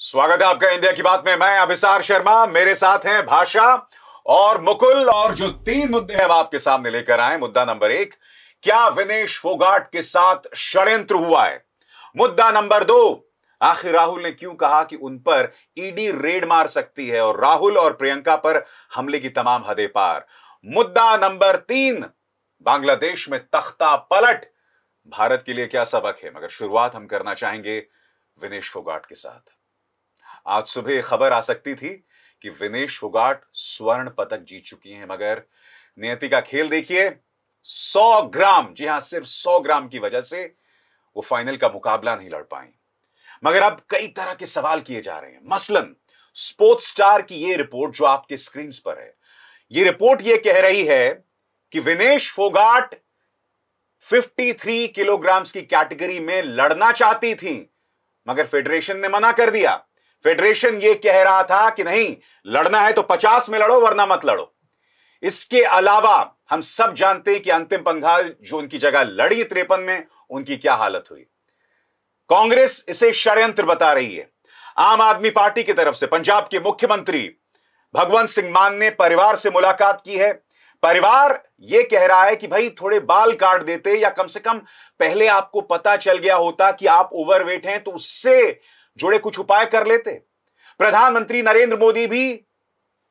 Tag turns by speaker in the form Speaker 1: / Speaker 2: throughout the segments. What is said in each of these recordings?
Speaker 1: स्वागत है आपका इंडिया की बात में मैं अभिसार शर्मा मेरे साथ हैं भाषा और मुकुल और जो तीन मुद्दे हैं आपके सामने लेकर आए मुद्दा नंबर एक क्या विनेश फोगाट के साथ षड्यंत्र हुआ है मुद्दा नंबर दो आखिर राहुल ने क्यों कहा कि उन पर ईडी रेड मार सकती है और राहुल और प्रियंका पर हमले की तमाम हदे पार मुद्दा नंबर तीन बांग्लादेश में तख्ता पलट भारत के लिए क्या सबक है मगर शुरुआत हम करना चाहेंगे विनेश फोगाट के साथ आज सुबह खबर आ सकती थी कि विनेश फोगाट स्वर्ण पदक जीत चुकी हैं मगर नियति का खेल देखिए 100 ग्राम जी हां सिर्फ 100 ग्राम की वजह से वो फाइनल का मुकाबला नहीं लड़ पाए मगर अब कई तरह के सवाल किए जा रहे हैं मसलन स्पोर्ट्स स्टार की ये रिपोर्ट जो आपके स्क्रीन पर है ये रिपोर्ट ये कह रही है कि विनेश फोगाट 53 किलोग्राम्स की कैटेगरी में लड़ना चाहती थी मगर फेडरेशन ने मना कर दिया फेडरेशन ये कह रहा था कि नहीं लड़ना है तो पचास में लड़ो वरना मत लड़ो इसके अलावा हम सब जानते हैं कि अंतिम पंघाल जो उनकी जगह लड़ी त्रेपन में उनकी क्या हालत हुई कांग्रेस इसे षड्यंत्र बता रही है आम आदमी पार्टी की तरफ से पंजाब के मुख्यमंत्री भगवंत सिंह मान ने परिवार से मुलाकात की है परिवार यह कह रहा है कि भाई थोड़े बाल काट देते या कम से कम पहले आपको पता चल गया होता कि आप ओवरवेट हैं तो उससे जुड़े कुछ उपाय कर लेते प्रधानमंत्री नरेंद्र मोदी भी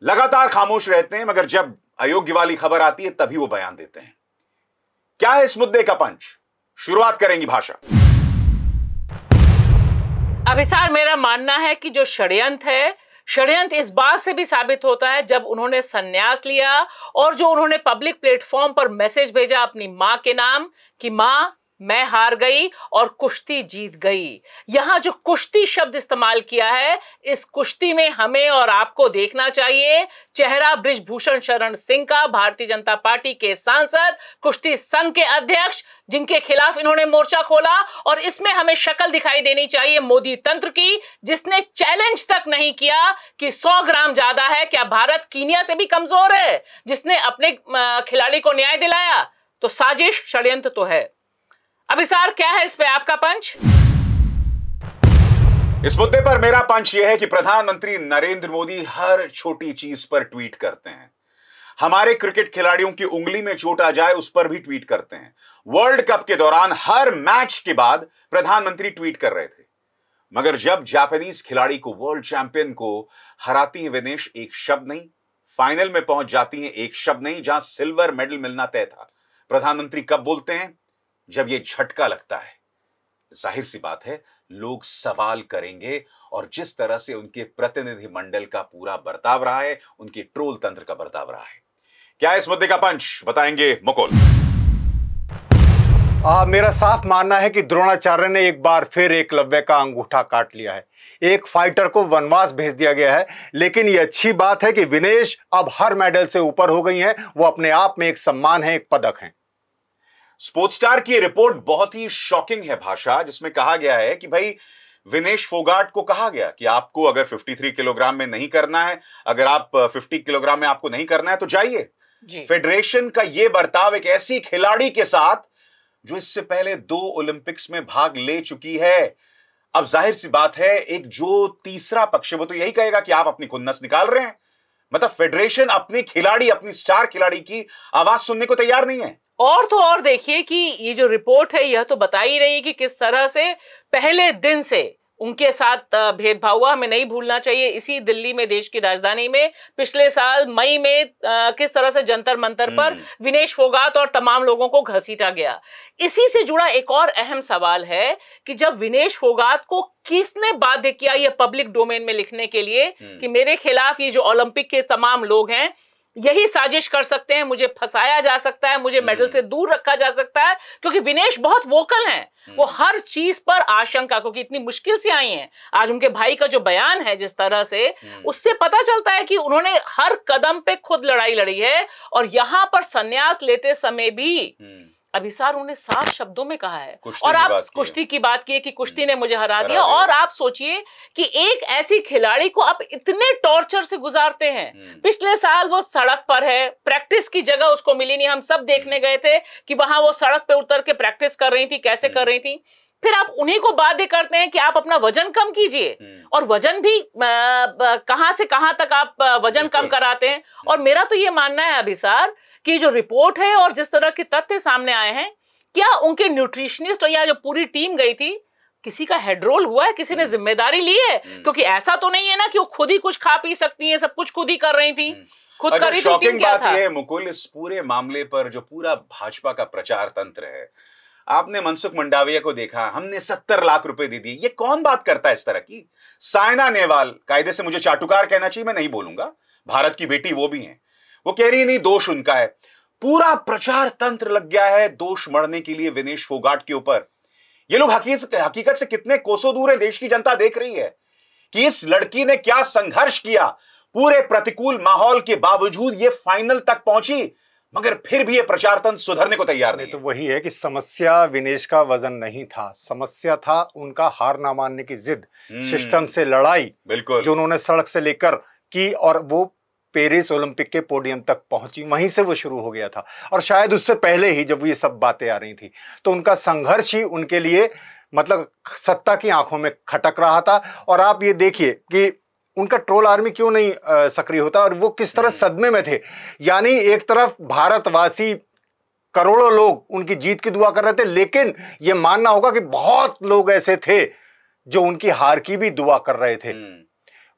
Speaker 1: लगातार खामोश रहते हैं मगर जब अयोग्य वाली खबर आती है तभी वो बयान देते हैं क्या है इस मुद्दे का पंच शुरुआत करेंगी भाषा
Speaker 2: अभिसार मेरा मानना है कि जो षड्यंत्र है षड्यंत्र इस बात से भी साबित होता है जब उन्होंने संन्यास लिया और जो उन्होंने पब्लिक प्लेटफॉर्म पर मैसेज भेजा अपनी मां के नाम कि मां मैं हार गई और कुश्ती जीत गई यहां जो कुश्ती शब्द इस्तेमाल किया है इस कुश्ती में हमें और आपको देखना चाहिए चेहरा ब्रिजभूषण शरण सिंह का भारतीय जनता पार्टी के सांसद कुश्ती संघ के अध्यक्ष जिनके खिलाफ इन्होंने मोर्चा खोला और इसमें हमें शक्ल दिखाई देनी चाहिए मोदी तंत्र की जिसने चैलेंज तक नहीं किया कि 100 ग्राम ज्यादा है क्या भारत कीनिया से भी कमजोर है जिसने अपने खिलाड़ी को न्याय दिलाया तो साजिश षड्यंत्र तो है अभिसार क्या है इस पे आपका पंच
Speaker 1: इस मुद्दे पर मेरा पंच यह है कि प्रधानमंत्री नरेंद्र मोदी हर छोटी चीज पर ट्वीट करते हैं हमारे क्रिकेट खिलाड़ियों की उंगली में चोट आ जाए उस पर भी ट्वीट करते हैं वर्ल्ड कप के दौरान हर मैच के बाद प्रधानमंत्री ट्वीट कर रहे थे मगर जब जापानीज खिलाड़ी को वर्ल्ड चैंपियन को हराती है विनेश एक शब्द नहीं फाइनल में पहुंच जाती है एक शब्द नहीं जहां सिल्वर मेडल मिलना तय था प्रधानमंत्री कब बोलते हैं जब यह झटका लगता है जाहिर सी बात है लोग सवाल करेंगे और जिस तरह से उनके प्रतिनिधि मंडल का पूरा बर्ताव रहा है उनके ट्रोल तंत्र का बर्ताव रहा है क्या इस मुद्दे का पंच बताएंगे मुकुल
Speaker 3: आ, मेरा साफ मानना है कि द्रोणाचार्य ने एक बार फिर एक लव्य का अंगूठा काट लिया है एक फाइटर को वनवास भेज दिया गया है लेकिन यह अच्छी बात है कि विनेश अब हर मेडल से ऊपर हो गई हैं वो अपने आप में एक सम्मान है एक पदक है स्पोर्ट्स स्टार की रिपोर्ट
Speaker 1: बहुत ही शॉकिंग है भाषा जिसमें कहा गया है कि भाई विनेश फोगाट को कहा गया कि आपको अगर 53 किलोग्राम में नहीं करना है अगर आप 50 किलोग्राम में आपको नहीं करना है तो जाइए फेडरेशन का यह बर्ताव एक ऐसी खिलाड़ी के साथ जो इससे पहले दो ओलंपिक्स में भाग ले चुकी है अब जाहिर सी बात है एक जो तीसरा पक्ष है वो तो यही कहेगा कि आप अपनी खुन्नस निकाल रहे हैं मतलब फेडरेशन अपने खिलाड़ी अपनी स्टार खिलाड़ी की आवाज सुनने को तैयार नहीं है
Speaker 2: और तो और देखिए कि ये जो रिपोर्ट है यह तो बता ही रही है कि किस तरह से पहले दिन से उनके साथ भेदभाव हुआ हमें नहीं भूलना चाहिए इसी दिल्ली में देश की राजधानी में पिछले साल मई में आ, किस तरह से जंतर मंतर पर हम्म। विनेश फोगात और तमाम लोगों को घसीटा गया इसी से जुड़ा एक और अहम सवाल है कि जब विनेश फोगात को किसने बाध्य किया यह पब्लिक डोमेन में लिखने के लिए हम्म। कि मेरे खिलाफ ये जो ओलंपिक के तमाम लोग हैं यही साजिश कर सकते हैं मुझे फंसाया जा सकता है मुझे मेडल हम्म। से दूर रखा जा सकता है क्योंकि विनेश बहुत वोकल हैं वो हम्म। हर चीज पर आशंका क्योंकि इतनी मुश्किल से आई हैं आज उनके भाई का जो बयान है जिस तरह से हम्म। उससे पता चलता है कि उन्होंने हर कदम पे खुद लड़ाई लड़ी है और यहां पर संन्यास लेते समय भी अभिसार उन्हें साफ शब्दों में कहा है और आप कुश्ती की बात की कि कुश्ती हम्म। ने मुझे हरा दिया और आप सोचिए कि एक ऐसी खिलाड़ी को आप इतने टॉर्चर से गुजारते हैं हम्म। पिछले साल वो सड़क पर है प्रैक्टिस की जगह उसको मिली नहीं हम सब देखने गए थे कि वहां वो सड़क पे उतर के प्रैक्टिस कर रही थी कैसे कर हम्म। रही थी फिर आप उन्हीं को बाध्य करते हैं कि आप अपना वजन कम कीजिए और वजन भी कहां से कहां तक आप वजन कम कराते हैं और मेरा तो ये मानना है अभिसार की जो रिपोर्ट है और जिस तरह के तथ्य सामने आए हैं क्या उनके न्यूट्रिशनिस्ट या जो पूरी टीम गई थी किसी का हेडरोल हुआ है किसी ने हम्म। जिम्मेदारी ली है हम्म। क्योंकि ऐसा तो नहीं है ना कि वो खुद ही कुछ खा पी सकती है सब कुछ खुद ही कर रही थी हम्म। खुद अच्छा, रही थी क्या बात था?
Speaker 1: मुकुल इस पूरे मामले पर जो पूरा भाजपा का प्रचार तंत्र है आपने मनसुख मंडाविया को देखा हमने सत्तर लाख रुपए दे दिए ये कौन बात करता है इस तरह की सायना नेहवाल कायदे से मुझे चाटुकार कहना चाहिए मैं नहीं बोलूंगा भारत की बेटी वो भी है वो कह रही नहीं दोष उनका है पूरा प्रचार तंत्र लग गया है दोष मरने के लिए विनेश फोगाट के ऊपर ये लोग हकीकत से कितने कोसों दूर है देश की जनता देख रही है कि इस लड़की ने क्या संघर्ष किया पूरे प्रतिकूल माहौल के बावजूद ये फाइनल तक पहुंची मगर फिर भी ये प्रचार तंत्र सुधरने को
Speaker 3: तैयार नहीं तो वही है कि समस्या विनेश का वजन नहीं था समस्या था उनका हार ना मानने की जिद हम्म। सिस्टम से लड़ाई बिल्कुल जो उन्होंने सड़क से लेकर की और वो पेरिस ओलंपिक के पोडियम तक पहुंची वहीं से वो शुरू हो गया था और शायद उससे पहले ही जब ये सब बातें आ रही थी तो उनका संघर्ष ही उनके लिए मतलब सत्ता की आंखों में खटक रहा था और आप ये देखिए कि उनका ट्रोल आर्मी क्यों नहीं सक्रिय होता और वो किस तरह हम्म। सदमे में थे यानी एक तरफ भारतवासी करोड़ों लोग उनकी जीत की दुआ कर रहे थे लेकिन ये मानना होगा कि बहुत लोग ऐसे थे जो उनकी हार की भी दुआ कर रहे थे हम्म।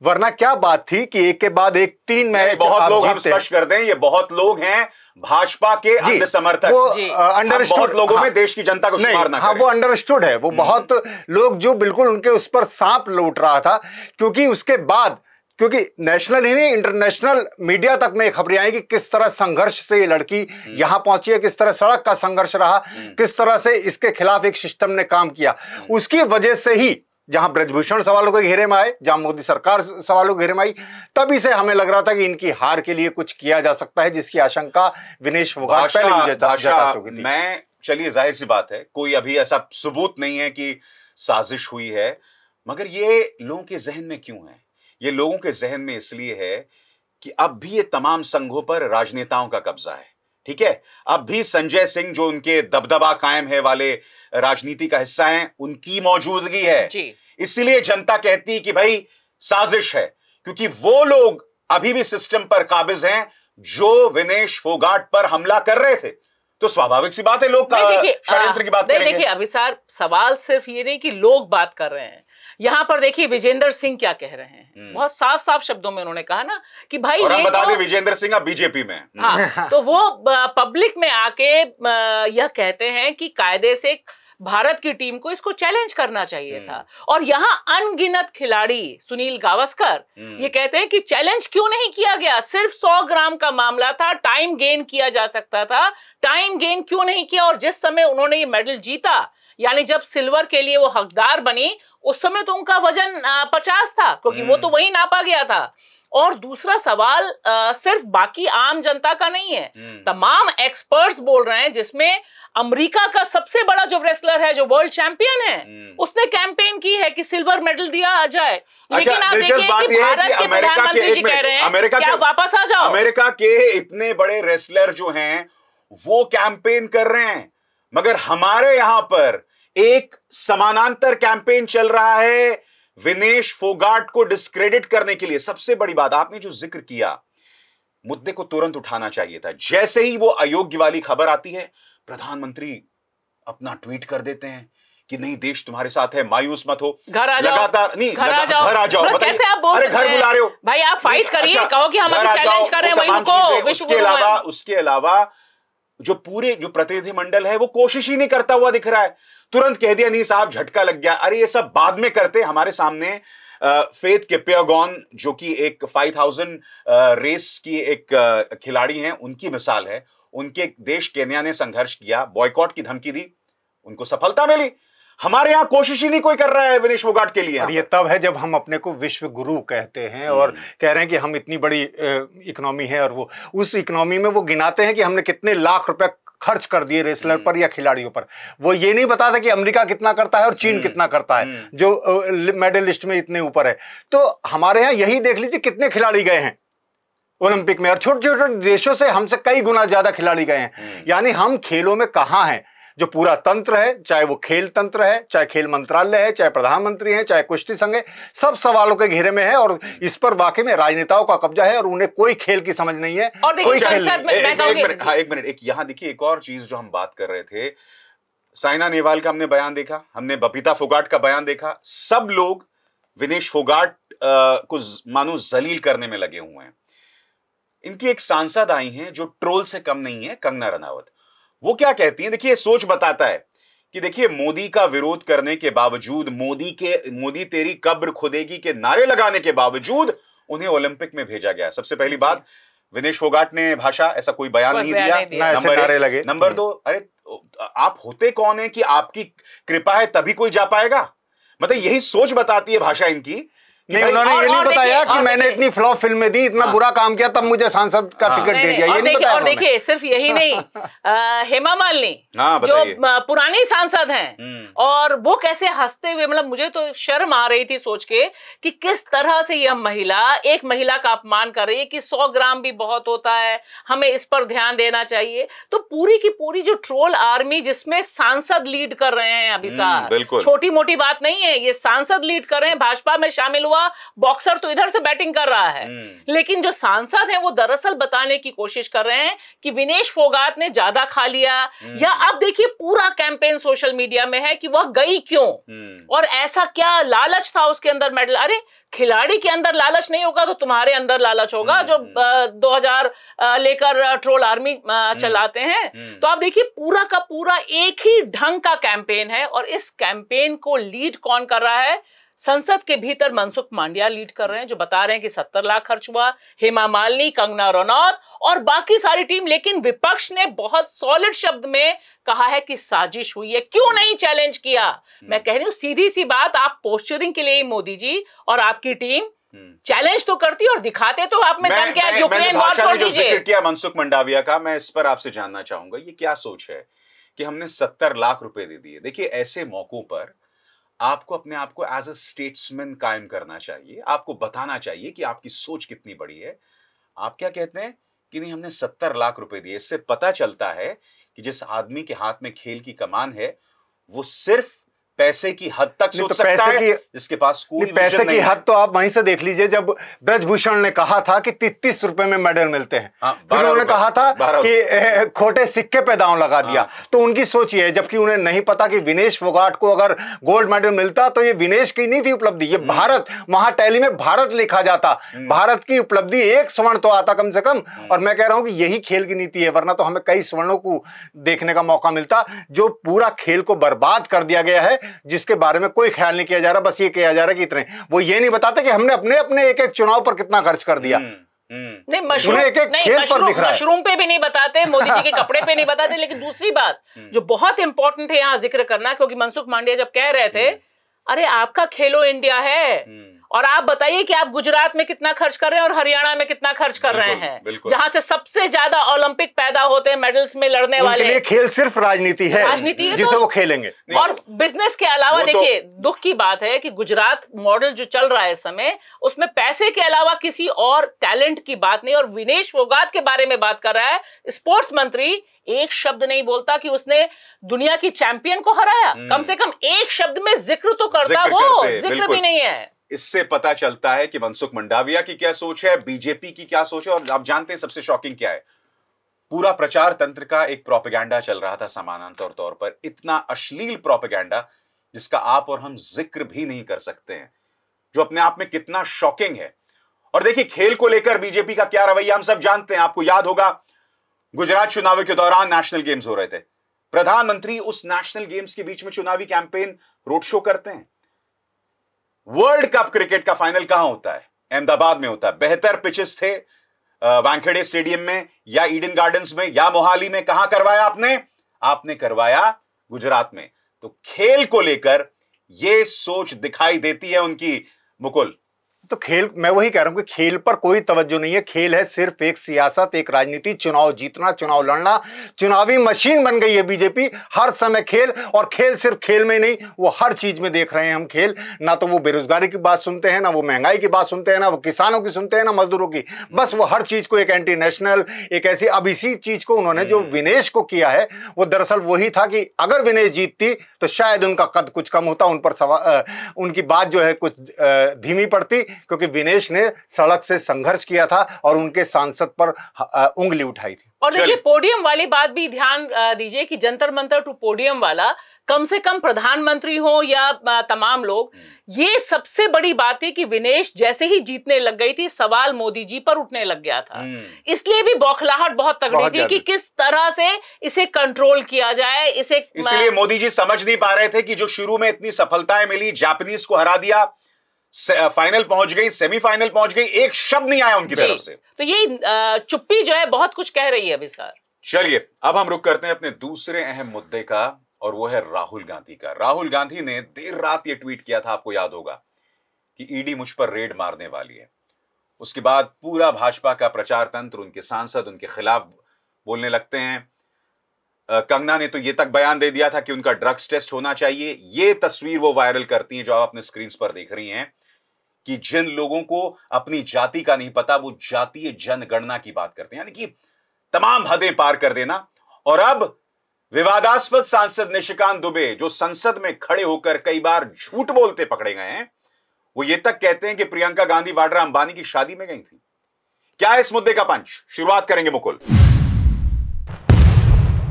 Speaker 3: वरना क्या बात थी कि एक के बाद एक तीन मैच बहुत लोग हम स्पष्ट कर दें ये
Speaker 1: बहुत लोग हैं भाजपा के समर्थक अंडर अंडरस्टूड बहुत लोगों हाँ, में
Speaker 3: देश की जनता को नहीं, ना हाँ वो अंडरस्टूड है वो हम्म। बहुत लोग जो बिल्कुल उनके उस पर सांप लौट रहा था क्योंकि उसके बाद क्योंकि नेशनल ही नहीं इंटरनेशनल मीडिया तक में खबरें आई कि किस तरह संघर्ष से ये लड़की हम्म। यहां पहुंची है किस तरह सड़क का संघर्ष रहा हम्म। किस तरह से इसके खिलाफ एक सिस्टम ने काम किया उसकी वजह से ही जहां ब्रजभूषण सवालों के घेरे में आए जहां मोदी सरकार सवालों के घेरे में आई तभी से हमें लग रहा था कि इनकी हार के लिए कुछ किया जा सकता है जिसकी आशंका विनेश फोगाट पहले जता
Speaker 1: चुकी थी मैं चलिए जाहिर सी बात है कोई अभी ऐसा सबूत नहीं है कि साजिश हुई है मगर ये लोगों के जहन में क्यों है ये लोगों के जहन में इसलिए है कि अब भी ये तमाम संघों पर राजनेताओं का कब्जा है ठीक है अब भी संजय सिंह जो उनके दबदबा कायम है वाले राजनीति का हिस्सा हैं उनकी मौजूदगी है इसलिए जनता कहती है कि भाई साजिश है क्योंकि वो लोग अभी भी सिस्टम पर काबिज हैं जो विनेश फोगाट पर हमला कर रहे थे तो स्वाभाविक सी बात है लोग षड्यंत्र की बात हाँ, देखिए अभी
Speaker 2: सर सवाल सिर्फ ये नहीं कि लोग बात कर रहे हैं यहाँ पर देखिए विजेंद्र सिंह क्या कह रहे हैं हम्म। बहुत साफ साफ शब्दों में उन्होंने कहा ना कि भाई और हम बता तो, दें
Speaker 1: विजेंद्र सिंह अब बीजेपी में
Speaker 2: हाँ तो वो पब्लिक में आके यह कहते हैं कि कायदे से भारत की टीम को इसको चैलेंज करना चाहिए था हम्म। और यहाँ अनगिनत खिलाड़ी सुनील गावस्कर हम्म। ये कहते हैं कि चैलेंज क्यों नहीं किया गया सिर्फ सौ ग्राम का मामला था टाइम गेन किया जा सकता था टाइम गेन क्यों नहीं किया और जिस समय उन्होंने ये मेडल जीता यानी जब सिल्वर के लिए वो हकदार बनी उस समय तो उनका वजन पचास था क्योंकि वो हम्म। तो वही नापा गया था और दूसरा सवाल आ, सिर्फ बाकी आम जनता का नहीं है हम्म। तमाम एक्सपर्ट्स बोल रहे हैं जिसमें अमेरिका का सबसे बड़ा जो रेसलर है जो वर्ल्ड चैंपियन है हम्म। उसने कैंपेन की है कि सिल्वर मेडल दिया आ जाए अच्छा, लेकिन आप देखिए कि भारत के प्रधानमंत्री जी कह रहे हैं कि आप वापस आ जाओ
Speaker 1: अमेरिका के इतने बड़े रेसलर जो हैं वो कैंपेन कर रहे हैं मगर हमारे यहां पर एक समानांतर कैंपेन चल रहा है विनेश फोगाट को डिस्क्रेडिट करने के लिए सबसे बड़ी बात आपने जो जिक्र किया मुद्दे को तुरंत उठाना चाहिए था जैसे ही वो अयोग्य वाली खबर आती है प्रधानमंत्री अपना ट्वीट कर देते हैं कि नहीं देश तुम्हारे साथ है मायूस मत हो घर आ जाओ लगातार नहीं घर आ जाओ घर आ जाओ मतलब कैसे आप बोल अरे घर बुला रहे हो भाई आप फाइट करिए अच्छा, कहो कि हम चैलेंज कर रहे हैं को उसके अलावा उसके अलावा जो पूरे जो प्रतिनिधिमंडल है वो कोशिश ही नहीं करता हुआ दिख रहा है तुरंत कह दिया नहीं साहब झटका लग गया अरे ये सब बाद में करते हमारे सामने फेथ के केपेगॉन जो कि एक 5000 रेस की एक खिलाड़ी हैं उनकी मिसाल है उनके देश केन्या ने संघर्ष किया बॉयकॉट की धमकी दी उनको
Speaker 3: सफलता मिली हमारे यहाँ कोशिश ही नहीं कोई कर रहा है विनेश वोगाट के लिए और ये तब है जब हम अपने को विश्व गुरु कहते हैं हम्म। और कह रहे हैं कि हम इतनी बड़ी इकोनॉमी है और वो उस इकोनॉमी में वो गिनाते हैं कि हमने कितने लाख रुपए खर्च कर दिए रेसलर हम्म। पर या खिलाड़ियों पर वो ये नहीं बताता कि अमेरिका कितना करता है और चीन हम्म। कितना करता है हम्म। जो मेडल लिस्ट में इतने ऊपर है तो हमारे यहाँ यही देख लीजिए कितने खिलाड़ी गए हैं ओलंपिक में और छोटे छोटे देशों से हमसे कई गुना ज्यादा खिलाड़ी गए हैं यानी हम खेलों में कहाँ हैं जो पूरा तंत्र है चाहे वो खेल तंत्र है चाहे खेल मंत्रालय है चाहे प्रधानमंत्री है चाहे कुश्ती संघ है सब सवालों के घेरे में है और इस पर वाकई में राजनेताओं का कब्जा है और उन्हें कोई खेल की समझ नहीं है और कोई खेल एक,
Speaker 1: हाँ, एक मिनट एक यहाँ देखिए एक और चीज जो हम बात कर रहे थे साइना नेहवाल का हमने बयान देखा हमने बबीता फोगाट का बयान देखा सब लोग विनेश फोगाट को मानो जलील करने में लगे हुए हैं इनकी एक सांसद आई हैं जो ट्रोल से कम नहीं है कंगना रनावत वो क्या कहती है देखिए सोच बताता है कि देखिए मोदी का विरोध करने के बावजूद मोदी के मोदी तेरी कब्र खुदेगी के नारे लगाने के बावजूद उन्हें ओलंपिक में भेजा गया सबसे पहली बात विनेश फोगाट ने भाषा ऐसा कोई बयान नहीं दिया, दिया। नंबर लगे नंबर हम्म। दो अरे तो आप होते कौन है कि आपकी कृपा है तभी कोई जा पाएगा मतलब यही सोच बताती है भाषा इनकी नहीं उन्होंने ये नहीं बताया कि मैंने इतनी
Speaker 3: फ्लॉप फिल्में दी इतना हाँ। बुरा काम किया तब मुझे सांसद का टिकट दे दिया ये नहीं बताया और देखिए
Speaker 2: सिर्फ यही नहीं हेमा मालिनी हाँ, जो पुरानी सांसद हैं हम्म। हम्म। और वो कैसे हंसते हुए मतलब मुझे तो शर्म आ रही थी सोच के कि किस तरह से यह महिला एक महिला का अपमान कर रही है कि सौ ग्राम भी बहुत होता है हमें इस पर ध्यान देना चाहिए तो पूरी की पूरी जो ट्रोल आर्मी जिसमें सांसद लीड कर रहे हैं अभी हम्म, साहब छोटी मोटी बात नहीं है ये सांसद लीड कर रहे हैं भाजपा में शामिल हुआ बॉक्सर तो इधर से बैटिंग कर रहा है हम्म। लेकिन जो सांसद है वो दरअसल बताने की कोशिश कर रहे हैं कि विनेश फोगात ने ज्यादा खा लिया या अब देखिए पूरा कैंपेन सोशल मीडिया में है कि वह गई क्यों हम्म। और ऐसा क्या लालच था उसके अंदर मेडल अरे खिलाड़ी के अंदर लालच नहीं होगा तो तुम्हारे अंदर लालच होगा जो हम्म, हम्म। दो हजार लेकर ट्रोल आर्मी चलाते हैं तो आप देखिए पूरा का पूरा एक ही ढंग का कैंपेन है और इस कैंपेन को लीड कौन कर रहा है संसद के भीतर मनसुख मांडिया लीड कर रहे हैं जो बता रहे हैं कि सत्तर लाख खर्च हुआ हेमा मालिनी कंगना रनौत और बाकी सारी टीम लेकिन विपक्ष ने बहुत सॉलिड शब्द में कहा है कि साजिश हुई है क्यों नहीं चैलेंज किया हम्म। मैं कह रही हूं सीधी सी बात आप पोस्टरिंग के लिए ही मोदी जी और आपकी टीम हम्म। चैलेंज तो करती और दिखाते तो आप में मैं, क्या यूक्रेन वॉर
Speaker 1: मनसुख मंडाविया का मैं इस पर आपसे जानना चाहूंगा ये क्या सोच है कि हमने सत्तर लाख रुपए दे दिए देखिए ऐसे मौकों पर आपको अपने आप को एज अ स्टेट्समैन कायम करना चाहिए आपको बताना चाहिए कि आपकी सोच कितनी बड़ी है आप क्या कहते हैं कि नहीं हमने सत्तर लाख रुपए दिए इससे पता चलता है कि जिस आदमी के हाथ में खेल की कमान है वो सिर्फ पैसे की हद तक तो सोच तो सकता पैसे है की, जिसके पास कोई पैसे की हद
Speaker 3: तो आप वहीं से देख लीजिए जब ब्रजभूषण ने कहा था कि तीस रुपए में मेडल मिलते हैं
Speaker 1: फिर हाँ, उन्होंने कहा
Speaker 3: था कि खोटे सिक्के पे दांव लगा दिया हाँ। तो उनकी सोच ये है जबकि उन्हें नहीं पता कि विनेश फोगाट को अगर गोल्ड मेडल मिलता तो ये विनेश की नहीं थी उपलब्धि ये हम्म। भारत वहां टैली में भारत लिखा जाता हम्म। भारत की उपलब्धि एक स्वर्ण तो आता कम से कम हम्म। और मैं कह रहा हूं कि यही खेल की नीति है वरना तो हमें कई स्वर्णों को देखने का मौका मिलता जो पूरा खेल को बर्बाद कर दिया गया है जिसके बारे में कोई ख्याल नहीं किया जा रहा बस ये किया जा रहा कि इतने वो ये नहीं बताते कि हमने अपने अपने एक एक चुनाव पर कितना खर्च कर दिया हम्म,
Speaker 2: हम्म। नहीं मशरूम एक एक नहीं मशरूम मशरूम पे भी नहीं बताते मोदी जी के कपड़े पे नहीं बताते लेकिन दूसरी बात हम्म। जो बहुत इंपॉर्टेंट है यहाँ जिक्र करना क्योंकि मनसुख मांडिया जब कह रहे थे अरे आपका खेलो इंडिया है और आप बताइए कि आप गुजरात में कितना खर्च कर रहे हैं और हरियाणा में कितना खर्च कर रहे हैं जहां से सबसे ज्यादा ओलंपिक पैदा होते हैं मेडल्स में लड़ने वाले
Speaker 3: खेल सिर्फ राजनीति है राजनीति है जिसे तो, वो खेलेंगे और
Speaker 2: बिजनेस के अलावा तो- देखिए तो, दुख की बात है कि गुजरात मॉडल जो चल रहा है इस समय उसमें पैसे के अलावा किसी और टैलेंट की बात नहीं और विनेश फोगात के बारे में बात कर रहा है स्पोर्ट्स मंत्री एक शब्द नहीं बोलता कि उसने दुनिया की चैंपियन को हराया हम्म। कम से कम एक शब्द में जिक्र तो करता वो जिक्र भी नहीं है
Speaker 1: इससे पता चलता है कि मनसुख मंडाविया की क्या सोच है बीजेपी की क्या सोच है और आप जानते हैं सबसे शॉकिंग क्या है पूरा प्रचार तंत्र का एक प्रोपेगेंडा चल रहा था समानांतर तौर पर इतना अश्लील प्रोपेगेंडा जिसका आप और हम जिक्र भी नहीं कर सकते हैं जो अपने आप में कितना शॉकिंग है और देखिए खेल को लेकर बीजेपी का क्या रवैया हम सब जानते हैं आपको याद होगा गुजरात चुनाव के दौरान नेशनल गेम्स हो रहे थे प्रधानमंत्री उस नेशनल गेम्स के बीच में चुनावी कैंपेन रोड शो करते हैं वर्ल्ड कप क्रिकेट का फाइनल कहां होता है अहमदाबाद में होता है बेहतर पिचेस थे वानखेड़े स्टेडियम में या ईडन गार्डन्स में या मोहाली में कहां करवाया आपने आपने करवाया गुजरात में तो खेल को लेकर यह सोच दिखाई देती है उनकी मुकुल
Speaker 3: तो खेल मैं वही कह रहा हूँ कि खेल पर कोई तवज्जो नहीं है खेल है सिर्फ एक सियासत एक राजनीति चुनाव जीतना चुनाव लड़ना चुनावी मशीन बन गई है बीजेपी हर समय खेल और खेल सिर्फ खेल में नहीं वो हर चीज़ में देख रहे हैं हम खेल ना तो वो बेरोजगारी की बात सुनते हैं ना वो महंगाई की बात सुनते हैं ना वो किसानों की सुनते हैं ना मजदूरों की बस वो हर चीज़ को एक एंटी नेशनल एक ऐसी अब इसी चीज़ को उन्होंने जो हम्म। विनेश को किया है वो दरअसल वही था कि अगर विनेश जीतती तो शायद उनका कद कुछ कम होता उन पर सवाल उनकी बात जो है कुछ धीमी पड़ती क्योंकि विनेश ने सड़क से संघर्ष किया था और उनके सांसद पर उंगली उठाई थी
Speaker 2: और देखिए पोडियम वाली बात भी ध्यान दीजिए कि जंतर मंतर टू पोडियम वाला कम से कम प्रधानमंत्री हो या तमाम लोग हम्म। ये सबसे बड़ी बात है कि विनेश जैसे ही जीतने लग गई थी सवाल मोदी जी पर उठने लग गया था हम्म। इसलिए भी बौखलाहट बहुत तगड़ी थी कि किस तरह से इसे कंट्रोल किया जाए इसे इसलिए
Speaker 1: मोदी जी समझ नहीं पा रहे थे कि जो शुरू में इतनी सफलताएं मिली जापानीज को हरा दिया फाइनल पहुंच गई सेमीफाइनल पहुंच गई एक शब्द नहीं आया उनकी तरफ से
Speaker 2: तो ये चुप्पी जो है बहुत कुछ कह रही है अभी सर
Speaker 1: चलिए अब हम रुक करते हैं अपने दूसरे अहम मुद्दे का और वो है राहुल गांधी का राहुल गांधी ने देर रात ये ट्वीट किया था आपको याद होगा कि ईडी मुझ पर रेड मारने वाली है उसके बाद पूरा भाजपा का प्रचार तंत्र उनके सांसद उनके खिलाफ बोलने लगते हैं कंगना ने तो ये तक बयान दे दिया था कि उनका ड्रग्स टेस्ट होना चाहिए ये तस्वीर वो वायरल करती हैं जो आप अपने स्क्रीन पर देख रही हैं कि जिन लोगों को अपनी जाति का नहीं पता वो जातीय जनगणना की बात करते हैं यानी कि तमाम हदें पार कर देना और अब विवादास्पद सांसद निशिकांत दुबे जो संसद में खड़े होकर कई बार झूठ बोलते पकड़े गए हैं वो ये तक कहते हैं कि प्रियंका गांधी वाड्रा अंबानी की शादी में गई थी क्या इस मुद्दे का पंच शुरुआत करेंगे मुकुल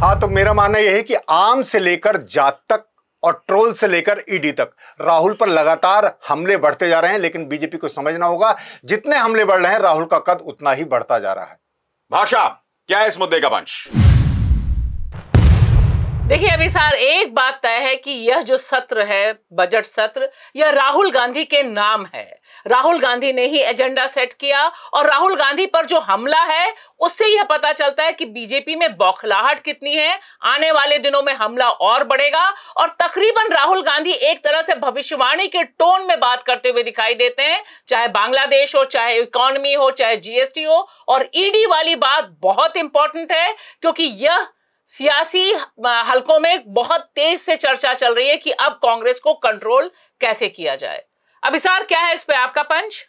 Speaker 3: हाँ तो मेरा मानना यह है कि आम से लेकर जात तक और ट्रोल से लेकर ईडी e तक राहुल पर लगातार हमले बढ़ते जा रहे हैं लेकिन बीजेपी को समझना होगा जितने हमले बढ़ रहे हैं राहुल का कद उतना ही बढ़ता जा रहा है भाषा क्या है इस मुद्दे का वंश
Speaker 2: देखिए अभी सार एक बात तय है कि यह जो सत्र है बजट सत्र यह राहुल गांधी के नाम है राहुल गांधी ने ही एजेंडा सेट किया और राहुल गांधी पर जो हमला है उससे यह पता चलता है कि बीजेपी में बौखलाहट कितनी है आने वाले दिनों में हमला और बढ़ेगा और तकरीबन राहुल गांधी एक तरह से भविष्यवाणी के टोन में बात करते हुए दिखाई देते हैं चाहे बांग्लादेश हो चाहे इकोनॉमी हो चाहे जीएसटी हो और ईडी वाली बात बहुत इंपॉर्टेंट है क्योंकि यह सियासी हलकों में बहुत तेज से चर्चा चल रही है कि अब कांग्रेस को कंट्रोल कैसे किया जाए अभिसार क्या है इस पे आपका पंच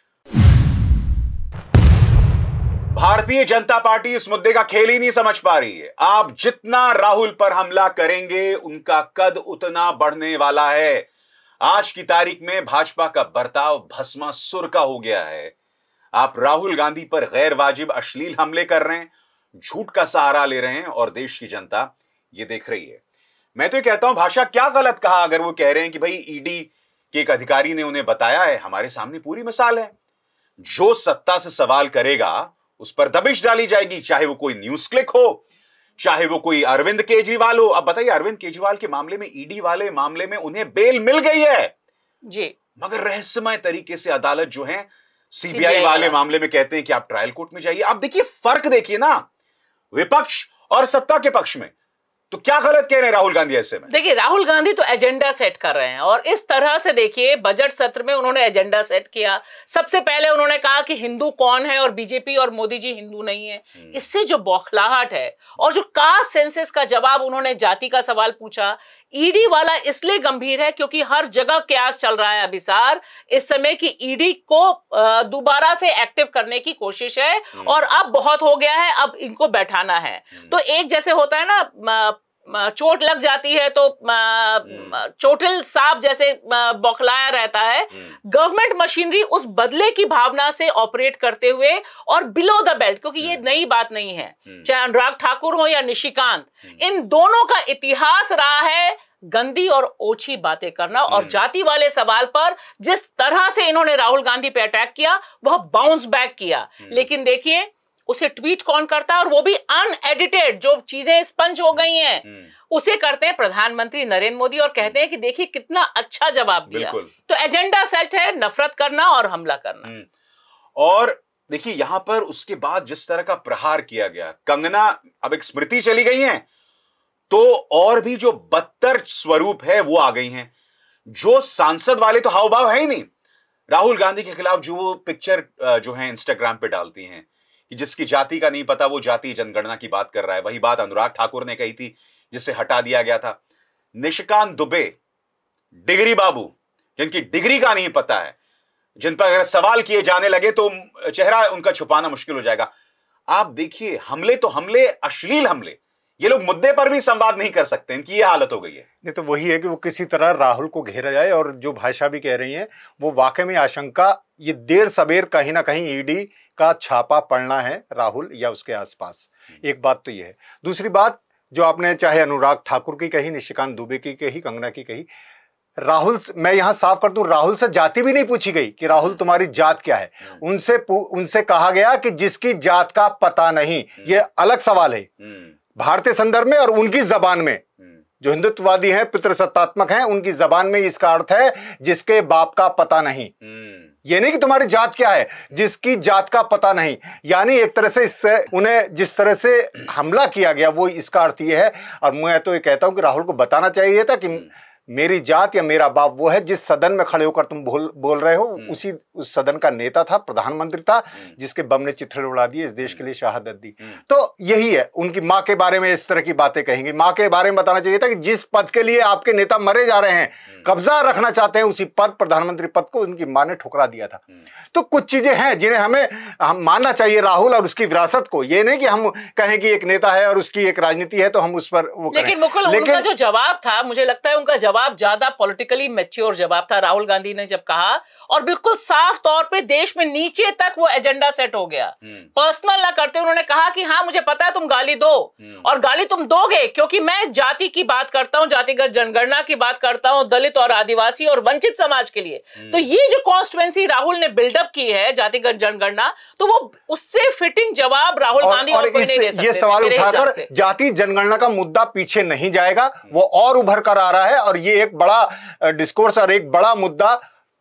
Speaker 1: भारतीय जनता पार्टी इस मुद्दे का खेल ही नहीं समझ पा रही है आप जितना राहुल पर हमला करेंगे उनका कद उतना बढ़ने वाला है आज की तारीख में भाजपा का बर्ताव भस्मा सुर का हो गया है आप राहुल गांधी पर गैर वाजिब अश्लील हमले कर रहे हैं झूठ का सहारा ले रहे हैं और देश की जनता ये देख रही है मैं तो ये कहता हूं भाषा क्या गलत कहा अगर वो कह रहे हैं कि भाई ईडी e के एक अधिकारी ने उन्हें बताया है हमारे सामने पूरी मिसाल है जो सत्ता से सवाल करेगा उस पर दबिश डाली जाएगी चाहे वो कोई न्यूज क्लिक हो चाहे वो कोई अरविंद केजरीवाल हो अब बताइए अरविंद केजरीवाल के मामले में ईडी e वाले मामले में उन्हें बेल मिल गई है जी मगर रहस्यमय तरीके से अदालत जो है सीबीआई वाले मामले में कहते हैं कि आप ट्रायल कोर्ट में जाइए आप देखिए फर्क देखिए ना विपक्ष और सत्ता के पक्ष में तो क्या गलत कह रहे हैं राहुल गांधी ऐसे में
Speaker 2: देखिए राहुल गांधी तो एजेंडा सेट कर रहे हैं और इस तरह से देखिए बजट सत्र में उन्होंने एजेंडा सेट किया सबसे पहले उन्होंने कहा कि हिंदू कौन है और बीजेपी और मोदी जी हिंदू नहीं है हम्म। इससे जो बौखलाहट है और जो कास्ट सेंसेस का जवाब उन्होंने जाति का सवाल पूछा ईडी e वाला इसलिए गंभीर है क्योंकि हर जगह क्यास चल रहा है अभिसार इस समय की ईडी e को दोबारा से एक्टिव करने की कोशिश है हम्म। और अब बहुत हो गया है अब इनको बैठाना है हम्म। तो एक जैसे होता है ना चोट लग जाती है तो हम्म। चोटिल सांप जैसे बौखलाया रहता है हम्म। गवर्नमेंट मशीनरी उस बदले की भावना से ऑपरेट करते हुए और बिलो द बेल्ट क्योंकि ये हम्म। नई बात नहीं है चाहे अनुराग ठाकुर हो या निशिकांत इन दोनों का इतिहास रहा है गंदी और ओछी बातें करना और जाति वाले सवाल पर जिस तरह से इन्होंने राहुल गांधी पे अटैक किया वह बाउंस बैक किया लेकिन देखिए उसे ट्वीट कौन करता है और वो भी अनएडिटेड जो चीजें स्पंज हो गई हैं हम्म। उसे करते हैं प्रधानमंत्री नरेंद्र मोदी और कहते हम्म। हैं कि देखिए कितना अच्छा जवाब दिया तो एजेंडा सेट है नफरत करना और हमला करना हम्म।
Speaker 1: और देखिए यहां पर उसके बाद जिस तरह का प्रहार किया गया कंगना अब एक स्मृति चली गई है तो और भी जो बदतर स्वरूप है वो आ गई हैं जो सांसद वाले तो हाव भाव है ही नहीं राहुल गांधी के खिलाफ जो वो पिक्चर जो है इंस्टाग्राम पे डालती हैं कि जिसकी जाति का नहीं पता वो जाति जनगणना की बात कर रहा है वही बात अनुराग ठाकुर ने कही थी जिसे हटा दिया गया था निशिकांत दुबे डिग्री बाबू जिनकी डिग्री का नहीं पता है जिन पर अगर सवाल किए जाने लगे तो चेहरा उनका छुपाना मुश्किल हो जाएगा आप देखिए हमले तो हमले अश्लील हमले ये लोग मुद्दे पर भी संवाद नहीं कर सकते इनकी ये हालत हो गई है
Speaker 3: नहीं तो वही है कि वो किसी तरह राहुल को घेरा जाए और जो भाषा भी कह रही है वो वाकई में आशंका ये देर सवेर कहीं ना कहीं ईडी का छापा पड़ना है राहुल या उसके आसपास हम्म। एक बात तो ये है दूसरी बात जो आपने चाहे अनुराग ठाकुर की कही निशिकांत दुबे की कही कंगना की कही राहुल मैं यहां साफ कर दू राहुल से जाति भी नहीं पूछी गई कि राहुल हम्म। तुम्हारी जात क्या है हम्म। उनसे उनसे कहा गया कि जिसकी जात का पता नहीं ये अलग सवाल है भारतीय संदर्भ में और उनकी जबान में हम्म। जो हिंदुत्ववादी हैं पितृसत्तात्मक हैं उनकी जबान में इसका अर्थ है जिसके बाप का पता नहीं हम्म। ये नहीं कि तुम्हारी जात क्या है जिसकी जात का पता नहीं यानी एक तरह से इससे उन्हें जिस तरह से हमला किया गया वो इसका अर्थ ये है और मैं तो ये कहता हूं कि राहुल को बताना चाहिए था कि हम्म। मेरी जात या मेरा बाप वो है जिस सदन में खड़े होकर तुम बोल बोल रहे हो हम्म। उसी उस सदन का नेता था प्रधानमंत्री था हम्म। जिसके बम ने चित्र उड़ा दिए इस देश के लिए हम्म। शहादत दी तो यही है उनकी माँ के बारे में इस तरह की बातें कहेंगी माँ के बारे में बताना चाहिए था कि जिस पद के लिए आपके नेता मरे जा रहे हैं कब्जा रखना चाहते हैं उसी पद प्रधानमंत्री पद को उनकी माँ ने ठुकरा दिया था तो कुछ चीजें हैं जिन्हें हमें हम मानना चाहिए राहुल और उसकी विरासत को ये नहीं कि हम कहें कि एक नेता है और उसकी एक राजनीति है तो हम उस पर वो लेकिन मुकुल लेकिन जो
Speaker 2: जवाब था मुझे लगता है उनका जवाब ज्यादा पॉलिटिकली मेच्योर जवाब था राहुल गांधी ने जब कहा और बिल्कुल साफ तौर पे देश में नीचे तक वो एजेंडा सेट हो गया पर्सनल हम्म। ना करते उन्होंने कहा कि हाँ मुझे पता है तुम गाली दो हम्म। और गाली तुम दोगे क्योंकि मैं जाति की बात करता हूँ जातिगत जनगणना की बात करता हूँ दलित और आदिवासी और वंचित समाज के लिए हम्म। तो ये जो कॉन्स्टिट्युएंसी राहुल ने बिल्डअप की है जातिगत जनगणना तो वो उससे फिटिंग जवाब राहुल गांधी और, ये सवाल उठाकर
Speaker 3: जाति जनगणना का मुद्दा पीछे नहीं जाएगा वो और उभर कर आ रहा है और ये एक बड़ा डिस्कोर्स और एक बड़ा मुद्दा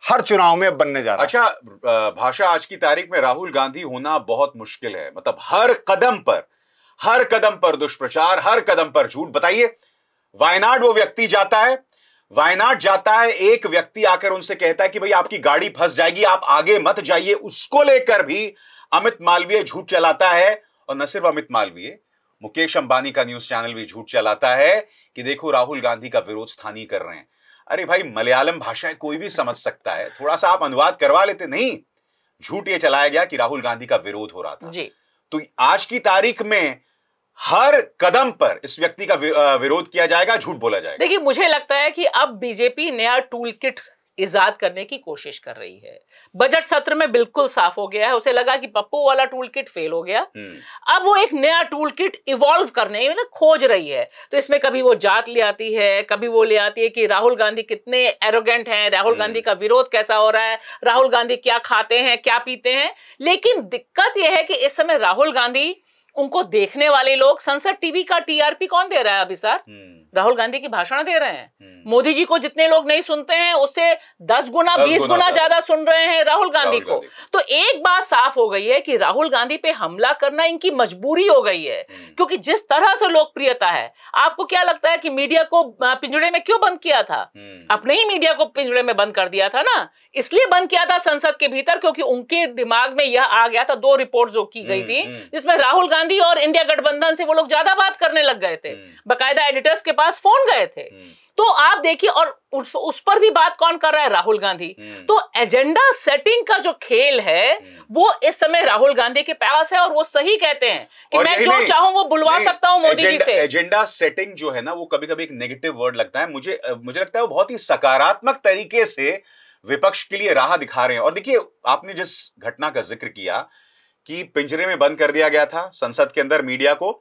Speaker 3: हर चुनाव में बनने जा रहा है अच्छा
Speaker 1: भाषा आज की तारीख में राहुल गांधी होना बहुत मुश्किल है मतलब हर कदम पर हर कदम पर दुष्प्रचार हर कदम पर झूठ बताइए वायनाड वो व्यक्ति जाता है वायनाड जाता है एक व्यक्ति आकर उनसे कहता है कि भाई आपकी गाड़ी फंस जाएगी आप आगे मत जाइए उसको लेकर भी अमित मालवीय झूठ चलाता है और न सिर्फ अमित मालवीय मुकेश अंबानी का न्यूज चैनल भी झूठ चलाता है कि देखो राहुल गांधी का विरोध स्थानीय कर रहे हैं अरे भाई मलयालम भाषा कोई भी समझ सकता है थोड़ा सा आप अनुवाद करवा लेते नहीं झूठ ये चलाया गया कि राहुल गांधी का विरोध हो रहा था जी। तो आज की तारीख में हर कदम पर इस व्यक्ति का विरोध किया जाएगा झूठ बोला जाएगा
Speaker 2: देखिए मुझे लगता है कि अब बीजेपी नया टूल किट ईजाद करने की कोशिश कर रही है बजट सत्र में बिल्कुल साफ हो गया है उसे लगा कि पप्पू वाला टूल किट फेल हो गया हम्म। अब वो एक नया टूल किट इवॉल्व करने ना खोज रही है तो इसमें कभी वो जात ले आती है कभी वो ले आती है कि राहुल गांधी कितने एरोगेंट हैं राहुल हम्म। गांधी का विरोध कैसा हो रहा है राहुल गांधी क्या खाते हैं क्या पीते हैं लेकिन दिक्कत यह है कि इस समय राहुल गांधी उनको देखने वाले लोग संसद टीवी का टीआरपी कौन दे रहा है अभी सर हम्म। राहुल गांधी की भाषण दे रहे हैं हम्म। मोदी जी को जितने लोग नहीं सुनते हैं उससे दस गुना बीस गुना ज्यादा सुन रहे हैं राहुल गांधी को तो एक बात साफ हो गई है कि राहुल गांधी पे हमला करना इनकी मजबूरी हो गई है हम्म। क्योंकि जिस तरह से लोकप्रियता है आपको क्या लगता है कि मीडिया को पिंजड़े में क्यों बंद किया था हम्म। अपने ही मीडिया को पिंजड़े में बंद कर दिया था ना इसलिए बंद किया था संसद के भीतर क्योंकि उनके दिमाग में यह आ गया था दो रिपोर्ट जो की गई थी जिसमें राहुल गांधी और इंडिया गठबंधन से वो लोग ज्यादा बात करने लग गए थे बकायदा एडिटर्स के पास फोन गए थे हम्म। तो आप देखिए और उस, पर भी बात कौन कर रहा है राहुल गांधी हम्म। तो एजेंडा सेटिंग का जो खेल है हम्म। वो इस समय राहुल गांधी के पास है और वो सही कहते हैं कि मैं जो चाहूं वो बुलवा सकता हूं मोदी जी से
Speaker 1: एजेंडा सेटिंग जो है ना वो कभी कभी एक नेगेटिव वर्ड लगता है मुझे मुझे लगता है वो बहुत ही सकारात्मक तरीके से विपक्ष के लिए राह दिखा रहे हैं और देखिए आपने जिस घटना का जिक्र किया कि पिंजरे में बंद कर दिया गया था संसद के अंदर मीडिया को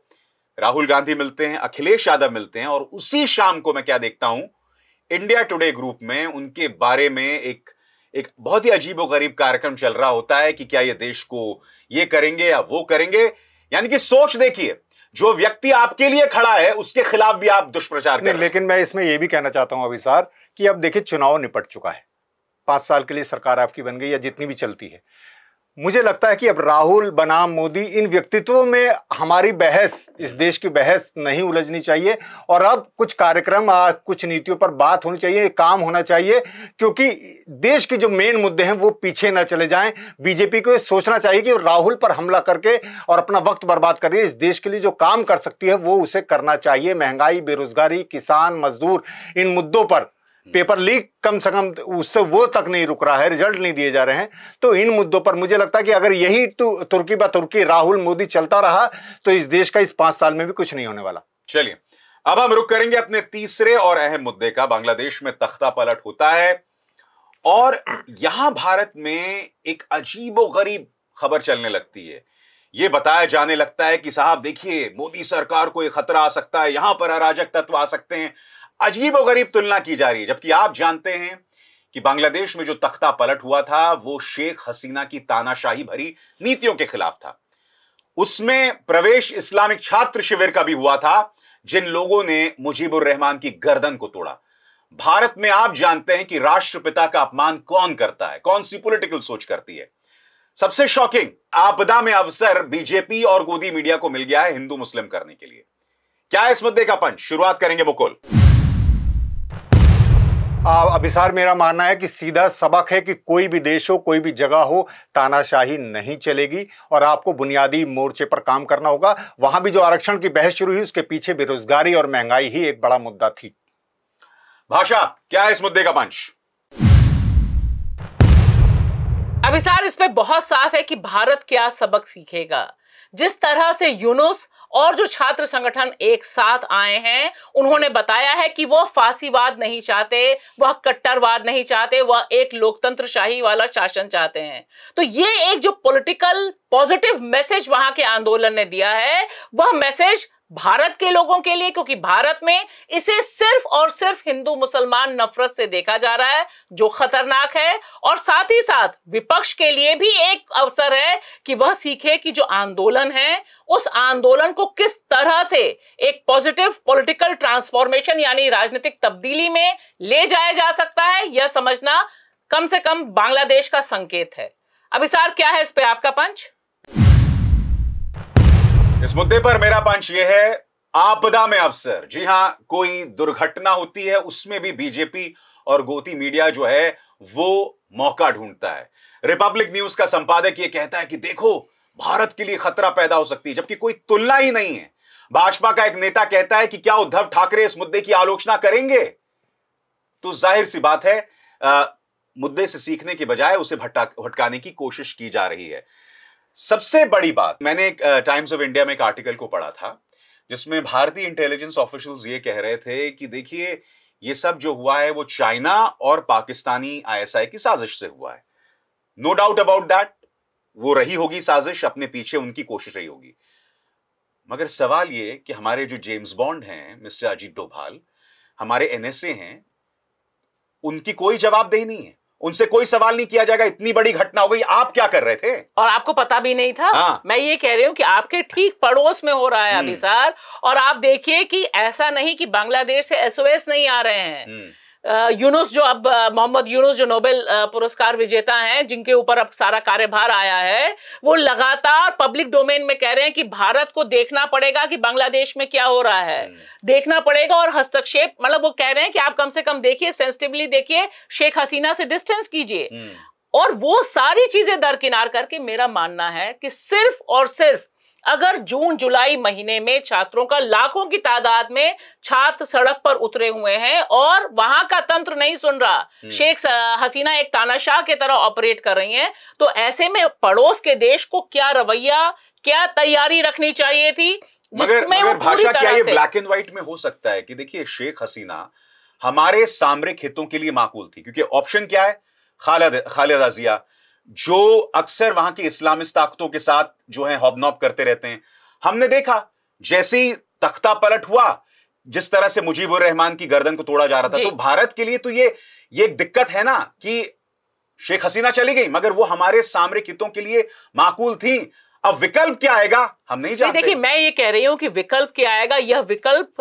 Speaker 1: राहुल गांधी मिलते हैं अखिलेश यादव मिलते हैं और उसी शाम को मैं क्या देखता हूं इंडिया टुडे ग्रुप में उनके बारे में एक एक बहुत ही अजीब गरीब कार्यक्रम चल रहा होता है कि क्या ये देश को ये करेंगे या वो करेंगे यानी कि सोच देखिए जो
Speaker 3: व्यक्ति आपके लिए खड़ा है उसके खिलाफ भी आप दुष्प्रचार करें लेकिन मैं इसमें यह भी कहना चाहता हूं सार कि अब देखिए चुनाव निपट चुका है पांच साल के लिए सरकार आपकी बन गई या जितनी भी चलती है मुझे लगता है कि अब राहुल बनाम मोदी इन व्यक्तित्वों में हमारी बहस इस देश की बहस नहीं उलझनी चाहिए और अब कुछ कार्यक्रम कुछ नीतियों पर बात होनी चाहिए काम होना चाहिए क्योंकि देश के जो मेन मुद्दे हैं वो पीछे ना चले जाएं बीजेपी को ये सोचना चाहिए कि राहुल पर हमला करके और अपना वक्त बर्बाद करिए इस देश के लिए जो काम कर सकती है वो उसे करना चाहिए महंगाई बेरोजगारी किसान मजदूर इन मुद्दों पर पेपर लीक कम से कम उससे वो तक नहीं रुक रहा है रिजल्ट नहीं दिए जा रहे हैं तो इन मुद्दों पर मुझे लगता है कि अगर यही तुर्की बा तुर्की राहुल मोदी चलता रहा तो इस देश का इस पांच साल में भी कुछ नहीं होने वाला
Speaker 1: चलिए अब हम रुक करेंगे अपने तीसरे और अहम मुद्दे का बांग्लादेश में तख्ता पलट होता है और यहां भारत में एक अजीब गरीब खबर चलने लगती है ये बताया जाने लगता है कि साहब देखिए मोदी सरकार को एक खतरा आ सकता है यहां पर अराजक तत्व आ सकते हैं अजीब गरीब तुलना की जा रही है जबकि आप जानते हैं कि बांग्लादेश में जो तख्ता पलट हुआ था वो शेख हसीना की तानाशाही भरी नीतियों के खिलाफ था उसमें प्रवेश इस्लामिक छात्र शिविर का भी हुआ था जिन लोगों ने मुजीबुर रहमान की गर्दन को तोड़ा भारत में आप जानते हैं कि राष्ट्रपिता का अपमान कौन करता है कौन सी पॉलिटिकल सोच करती है सबसे शॉकिंग आपदा में अवसर बीजेपी और गोदी मीडिया को मिल गया है हिंदू मुस्लिम करने के लिए
Speaker 3: क्या इस मुद्दे का पंच शुरुआत करेंगे मुकुल अभिसार मेरा मानना है कि सीधा सबक है कि कोई भी देश हो कोई भी जगह हो तानाशाही नहीं चलेगी और आपको बुनियादी मोर्चे पर काम करना होगा वहां भी जो आरक्षण की बहस शुरू हुई उसके पीछे बेरोजगारी और महंगाई ही एक बड़ा मुद्दा थी भाषा क्या है इस मुद्दे का पंच
Speaker 2: अभिसार इस पे बहुत साफ है कि भारत क्या सबक सीखेगा जिस तरह से यूनुस और जो छात्र संगठन एक साथ आए हैं उन्होंने बताया है कि वह फांसीवाद नहीं चाहते वह कट्टरवाद नहीं चाहते वह एक लोकतंत्र शाही वाला शासन चाहते हैं तो ये एक जो पॉलिटिकल पॉजिटिव मैसेज वहां के आंदोलन ने दिया है वह मैसेज भारत के लोगों के लिए क्योंकि भारत में इसे सिर्फ और सिर्फ हिंदू मुसलमान नफरत से देखा जा रहा है जो खतरनाक है और साथ ही साथ विपक्ष के लिए भी एक अवसर है कि वह सीखे कि जो आंदोलन है उस आंदोलन को किस तरह से एक पॉजिटिव पॉलिटिकल ट्रांसफॉर्मेशन यानी राजनीतिक तब्दीली में ले जाया जा सकता है यह समझना कम से कम बांग्लादेश का संकेत है अभिसार क्या है इस पर आपका पंच
Speaker 1: इस मुद्दे पर मेरा पंच यह है आपदा में अवसर जी हां कोई दुर्घटना होती है उसमें भी बीजेपी और गोती मीडिया जो है वो मौका ढूंढता है रिपब्लिक न्यूज का संपादक ये कहता है कि देखो भारत के लिए खतरा पैदा हो सकती है जबकि कोई तुलना ही नहीं है भाजपा का एक नेता कहता है कि क्या उद्धव ठाकरे इस मुद्दे की आलोचना करेंगे तो जाहिर सी बात है आ, मुद्दे से सीखने के बजाय उसे भटका भटकाने की कोशिश की जा रही है सबसे बड़ी बात मैंने एक टाइम्स ऑफ इंडिया में एक आर्टिकल को पढ़ा था जिसमें भारतीय इंटेलिजेंस ऑफिशियल्स ये कह रहे थे कि देखिए ये सब जो हुआ है वो चाइना और पाकिस्तानी आईएसआई की साजिश से हुआ है नो डाउट अबाउट दैट वो रही होगी साजिश अपने पीछे उनकी कोशिश रही होगी मगर सवाल ये कि हमारे जो जेम्स बॉन्ड हैं मिस्टर अजीत डोभाल हमारे एनएसए हैं उनकी कोई जवाबदेही नहीं है उनसे कोई सवाल नहीं किया जाएगा इतनी बड़ी घटना हो गई आप क्या कर रहे थे
Speaker 2: और आपको पता भी नहीं था हाँ। मैं ये कह रही हूँ कि आपके ठीक पड़ोस में हो रहा है अभी हम्म। सर और आप देखिए कि ऐसा नहीं कि बांग्लादेश से एसओएस नहीं आ रहे हैं हम्म। यूनुस जो अब मोहम्मद यूनुस जो नोबेल पुरस्कार विजेता हैं जिनके ऊपर अब सारा कार्यभार आया है वो लगातार पब्लिक डोमेन में कह रहे हैं कि भारत को देखना पड़ेगा कि बांग्लादेश में क्या हो रहा है हम्म। देखना पड़ेगा और हस्तक्षेप मतलब वो कह रहे हैं कि आप कम से कम देखिए सेंसिटिवली देखिए शेख हसीना से डिस्टेंस कीजिए हम्म। और वो सारी चीजें दरकिनार करके मेरा मानना है कि सिर्फ और सिर्फ अगर जून जुलाई महीने में छात्रों का लाखों की तादाद में छात्र सड़क पर उतरे हुए हैं और वहां का तंत्र नहीं सुन रहा हम्म। शेख हसीना एक तानाशाह की तरह ऑपरेट कर रही हैं तो ऐसे में पड़ोस के देश को क्या रवैया क्या तैयारी रखनी चाहिए थी मगर, मगर भाषा क्या ये ब्लैक
Speaker 1: एंड व्हाइट में हो सकता है कि देखिए शेख हसीना हमारे सामरिक हितों के लिए माकूल थी क्योंकि ऑप्शन क्या है खालिद खालिद रजिया जो अक्सर वहां की इस्लामिस्ट ताकतों के साथ जो है हॉबनॉब करते रहते हैं हमने देखा जैसे ही तख्ता पलट हुआ जिस तरह से मुजीबुर रहमान की गर्दन को तोड़ा जा रहा था तो भारत के लिए तो ये ये दिक्कत है ना कि शेख हसीना चली गई मगर वो हमारे सामरिक हितों के लिए माकूल थी अब विकल्प क्या आएगा हम नहीं जानते देखिए
Speaker 2: मैं ये कह रही हूं कि विकल्प क्या आएगा यह विकल्प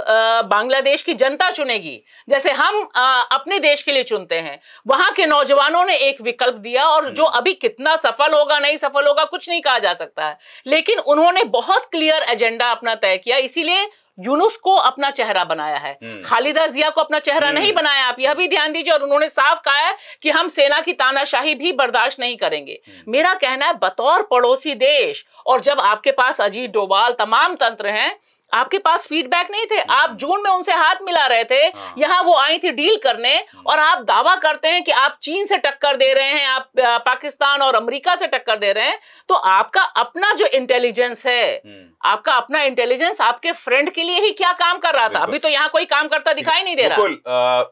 Speaker 2: बांग्लादेश की जनता चुनेगी जैसे हम आ, अपने देश के लिए चुनते हैं वहां के नौजवानों ने एक विकल्प दिया और जो हम्म। अभी कितना सफल होगा नहीं सफल होगा कुछ नहीं कहा जा सकता है लेकिन उन्होंने बहुत क्लियर एजेंडा अपना तय किया इसीलिए यूनुस को अपना चेहरा बनाया है हम्म। खालिदा जिया को अपना चेहरा नहीं हम्म। बनाया आप यह भी ध्यान दीजिए और उन्होंने साफ कहा है कि हम सेना की तानाशाही भी बर्दाश्त नहीं करेंगे हम्म। मेरा कहना है बतौर पड़ोसी देश और जब आपके पास अजीत डोवाल तमाम तंत्र हैं आपके पास फीडबैक नहीं थे आप हम्म। जून में उनसे हाथ मिला रहे थे हाँ। यहाँ वो आई थी डील करने हम्म। और आप दावा करते हैं कि आप चीन से टक्कर दे रहे हैं आप पाकिस्तान और अमेरिका से टक्कर दे रहे हैं तो आपका अपना जो इंटेलिजेंस है हम्म। आपका अपना इंटेलिजेंस आपके फ्रेंड के लिए ही क्या काम कर रहा था अभी तो यहाँ कोई काम करता दिखाई नहीं दे
Speaker 1: रहा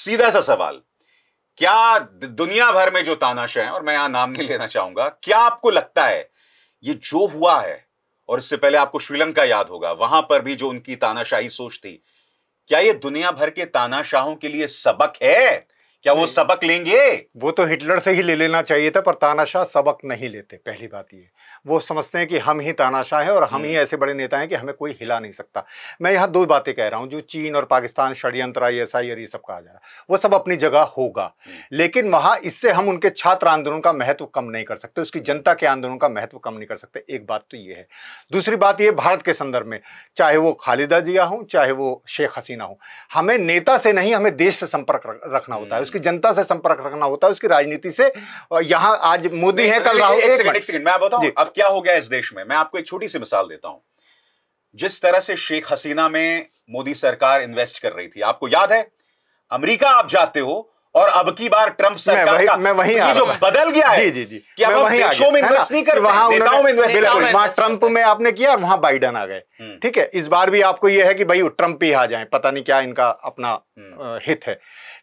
Speaker 1: सीधा सा सवाल क्या दुनिया भर में जो तानाशाह है और मैं यहां नाम नहीं लेना चाहूंगा क्या आपको लगता है ये जो हुआ है और इससे पहले आपको श्रीलंका याद होगा वहां पर भी जो उनकी तानाशाही सोच थी क्या ये दुनिया भर के तानाशाहों के लिए सबक है क्या वो
Speaker 3: सबक लेंगे वो तो हिटलर से ही ले लेना चाहिए था पर तानाशाह सबक नहीं लेते पहली बात ये वो समझते हैं कि हम ही तानाशाह हैं और हम ही हम्म। ऐसे बड़े नेता हैं कि हमें कोई हिला नहीं सकता मैं यहाँ दो बातें कह रहा हूँ जो चीन और पाकिस्तान षडयंत्र आई एस आई और ये सब कहा जा रहा है वो सब अपनी जगह होगा हम्म। लेकिन वहाँ इससे हम उनके छात्र आंदोलन का महत्व कम नहीं कर सकते उसकी जनता के आंदोलन का महत्व कम नहीं कर सकते एक बात तो ये है दूसरी बात ये भारत के संदर्भ में चाहे वो खालिदा जिया हों चाहे वो शेख हसीना हो हमें नेता से नहीं हमें देश से संपर्क रखना होता है हम्म। उसकी जनता से संपर्क रखना होता है उसकी राजनीति से यहाँ आज मोदी है कल राहुल एक
Speaker 1: सेकंड मैं अब अब क्या हो गया इस देश में मैं आपको एक छोटी सी मिसाल देता हूं जिस तरह से शेख हसीना में मोदी सरकार इन्वेस्ट कर रही थी आपको याद है अमेरिका आप जाते हो और अब की बार ट्रंप सरकार मैं वही, का मैं वही जो बदल गया जी जी जी कि अब वहीं में इन्वेस्ट नहीं कर वहां नेताओं में इन्वेस्ट बिल्कुल वहां
Speaker 3: ट्रम्प में आपने किया और वहां बाइडन आ गए हम्म। ठीक है इस बार भी आपको यह है कि भाई ट्रंप ही आ जाए पता नहीं क्या इनका अपना हम्म। हित है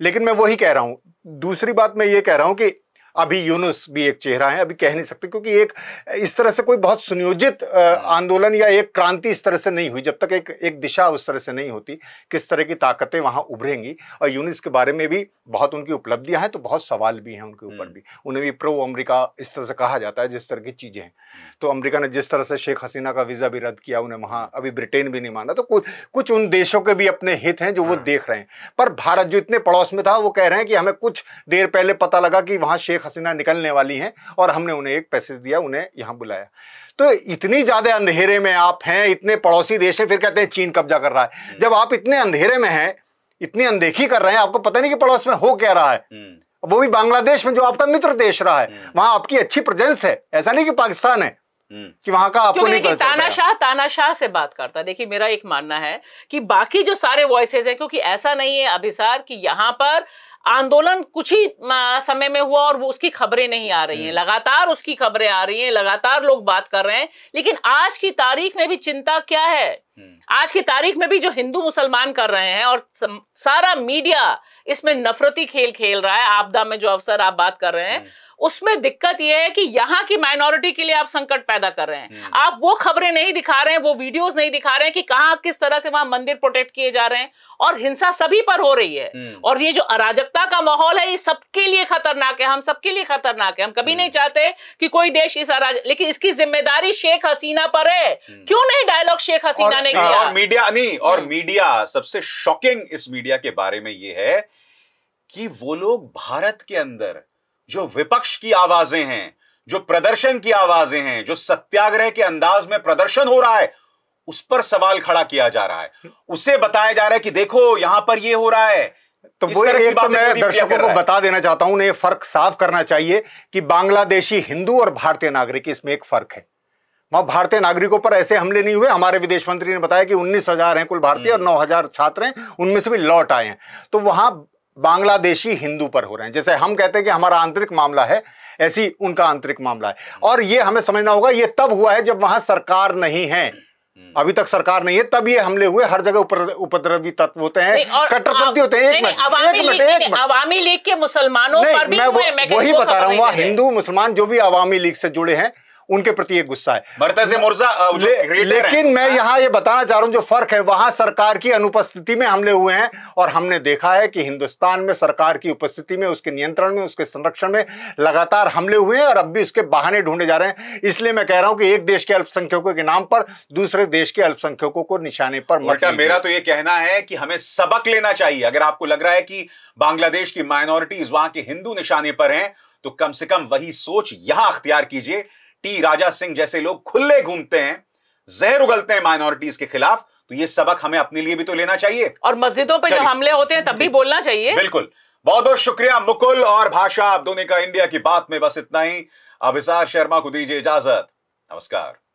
Speaker 3: लेकिन मैं वही कह रहा हूं दूसरी बात मैं ये कह रहा हूं कि अभी यूनुस भी एक चेहरा है अभी कह नहीं सकते क्योंकि एक इस तरह से कोई बहुत सुनियोजित हाँ। आंदोलन या एक क्रांति इस तरह से नहीं हुई जब तक एक एक दिशा उस तरह से नहीं होती किस तरह की ताकतें वहाँ उभरेंगी और यूनुस के बारे में भी बहुत उनकी उपलब्धियाँ हैं तो बहुत सवाल भी हैं उनके ऊपर हम्म। भी उन्हें भी प्रो अमरीका इस तरह से कहा जाता है जिस तरह की चीज़ें हैं हम्म। तो अमरीका ने जिस तरह से शेख हसीना का वीज़ा भी रद्द किया उन्हें वहाँ अभी ब्रिटेन भी नहीं माना तो कुछ कुछ उन देशों के भी अपने हित हैं जो वो हाँ। देख रहे हैं पर भारत जो इतने पड़ोस में था वो कह रहे हैं कि हमें कुछ देर पहले पता लगा कि वहाँ शेख हसीना निकलने वाली हैं और हमने उन्हें एक पैसेज दिया उन्हें यहाँ बुलाया तो इतनी ज़्यादा अंधेरे में आप हैं इतने पड़ोसी देश हैं फिर कहते हैं चीन कब्जा कर रहा है हम्म। जब आप इतने अंधेरे में हैं इतनी अनदेखी कर रहे हैं आपको पता नहीं कि पड़ोस में हो क्या रहा है हम्म। वो भी बांग्लादेश में जो आपका मित्र देश रहा है हम्म। वहां आपकी अच्छी प्रेजेंस है ऐसा नहीं कि पाकिस्तान है कि वहां का आपको नहीं तानाशाह
Speaker 2: तानाशाह से बात करता देखिए मेरा एक मानना है कि बाकी जो सारे वॉइसेज हैं क्योंकि ऐसा नहीं है अभिसार कि यहां पर आंदोलन कुछ ही समय में हुआ और वो उसकी खबरें नहीं आ रही हैं हम्म। लगातार उसकी खबरें आ रही हैं लगातार लोग बात कर रहे हैं लेकिन आज की तारीख में भी चिंता क्या है हम्म। आज की तारीख में भी जो हिंदू मुसलमान कर रहे हैं और सारा मीडिया इसमें नफरती खेल खेल रहा है आपदा में जो अवसर आप बात कर रहे हैं हम्म। उसमें दिक्कत यह है कि यहाँ की माइनॉरिटी के लिए आप संकट पैदा कर रहे हैं हम्म। आप वो खबरें नहीं दिखा रहे हैं वो वीडियोस नहीं दिखा रहे हैं कि कहा किस तरह से वहां मंदिर प्रोटेक्ट किए जा रहे हैं और हिंसा सभी पर हो रही है और ये जो अराजकता का माहौल है ये सबके लिए खतरनाक है हम सबके लिए खतरनाक है हम कभी नहीं चाहते कि कोई देश इस अराज लेकिन इसकी जिम्मेदारी शेख हसीना पर है क्यों नहीं डायलॉग शेख हसीना लेके हाँ, और
Speaker 1: मीडिया नहीं और हम्म। मीडिया सबसे शॉकिंग इस मीडिया के बारे में ये है कि वो लोग भारत के अंदर जो विपक्ष की आवाजें हैं जो प्रदर्शन की आवाजें हैं जो सत्याग्रह के अंदाज में प्रदर्शन हो रहा है उस पर सवाल खड़ा किया जा रहा है हम्म। उसे बताया जा रहा है कि देखो यहां पर ये हो रहा है तो वो एक तो मैं दर्शकों को बता
Speaker 3: देना चाहता हूं उन्हें फर्क साफ करना चाहिए कि बांग्लादेशी हिंदू और भारतीय नागरिक इसमें एक फर्क है वहां भारतीय नागरिकों पर ऐसे हमले नहीं हुए हमारे विदेश मंत्री ने बताया कि उन्नीस हजार है कुल भारतीय और हम्म। नौ हजार छात्र हैं उनमें से भी लौट आए हैं तो वहां बांग्लादेशी हिंदू पर हो रहे हैं जैसे हम कहते हैं कि हमारा आंतरिक मामला है ऐसी उनका आंतरिक मामला है हम्म। और ये हमें समझना होगा ये तब हुआ है जब वहां सरकार नहीं है हम्म। अभी तक सरकार नहीं है तब ये हमले हुए हर जगह उपद्रवी तत्व होते हैं कट्टरपंथी होते हैं एक
Speaker 2: अवामी लीग के मुसलमानों पर भी मैं वही बता रहा हूँ
Speaker 3: हिंदू मुसलमान जो भी अवामी लीग से जुड़े हैं उनके प्रति एक गुस्सा है से मुर्जा ले, लेकिन मैं हाँ। यहाँ ये बताना चाह रहा हूँ जो फर्क है वहां सरकार की अनुपस्थिति में हमले हुए हैं और हमने देखा है कि हिंदुस्तान में सरकार की उपस्थिति में उसके नियंत्रण में उसके संरक्षण में लगातार हमले हुए हैं और अब भी उसके बहाने ढूंढे जा रहे हैं इसलिए मैं कह रहा हूँ कि एक देश के अल्पसंख्यकों के नाम पर दूसरे देश के अल्पसंख्यकों को निशाने पर मटा मेरा तो
Speaker 1: ये कहना है कि हमें सबक लेना चाहिए अगर आपको लग रहा है कि बांग्लादेश की माइनॉरिटीज वहां के हिंदू निशाने पर हैं तो कम से कम वही सोच यहां अख्तियार कीजिए टी राजा सिंह जैसे लोग खुले घूमते हैं जहर उगलते हैं माइनॉरिटीज के खिलाफ तो ये सबक हमें अपने लिए भी तो लेना चाहिए
Speaker 2: और मस्जिदों पर जब हमले होते हैं तब भी बोलना चाहिए बिल्कुल
Speaker 1: बहुत बहुत शुक्रिया मुकुल और भाषा आप दोनों का इंडिया की बात में बस इतना ही अभिसार शर्मा को दीजिए इजाजत नमस्कार